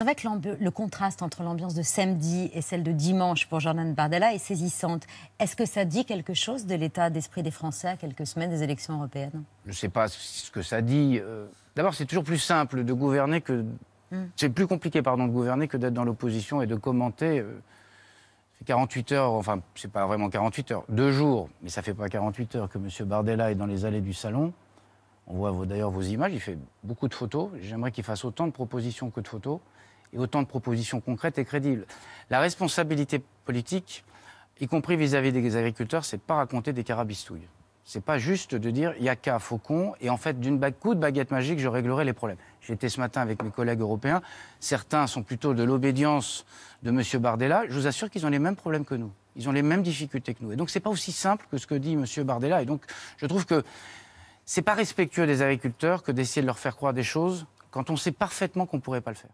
C'est vrai le contraste entre l'ambiance de samedi et celle de dimanche pour Jordan Bardella est saisissante. Est-ce que ça dit quelque chose de l'état d'esprit des Français à quelques semaines des élections européennes Je ne sais pas ce que ça dit. Euh. D'abord, c'est toujours plus simple de gouverner que... Hmm. C'est plus compliqué, pardon, de gouverner que d'être dans l'opposition et de commenter. 48 euh. heures, enfin, c'est pas vraiment 48 heures, deux jours, mais ça fait pas 48 heures que M. Bardella est dans les allées du salon. On voit d'ailleurs vos images, il fait beaucoup de photos. J'aimerais qu'il fasse autant de propositions que de photos et autant de propositions concrètes et crédibles. La responsabilité politique, y compris vis-à-vis des agriculteurs, c'est pas raconter des carabistouilles. C'est pas juste de dire il y a qu'à Faucon et en fait d'une coup de baguette magique je réglerai les problèmes. J'étais ce matin avec mes collègues européens. Certains sont plutôt de l'obédience de M. Bardella. Je vous assure qu'ils ont les mêmes problèmes que nous. Ils ont les mêmes difficultés que nous. Et donc c'est pas aussi simple que ce que dit M. Bardella. Et donc je trouve que c'est pas respectueux des agriculteurs que d'essayer de leur faire croire des choses quand on sait parfaitement qu'on pourrait pas le faire.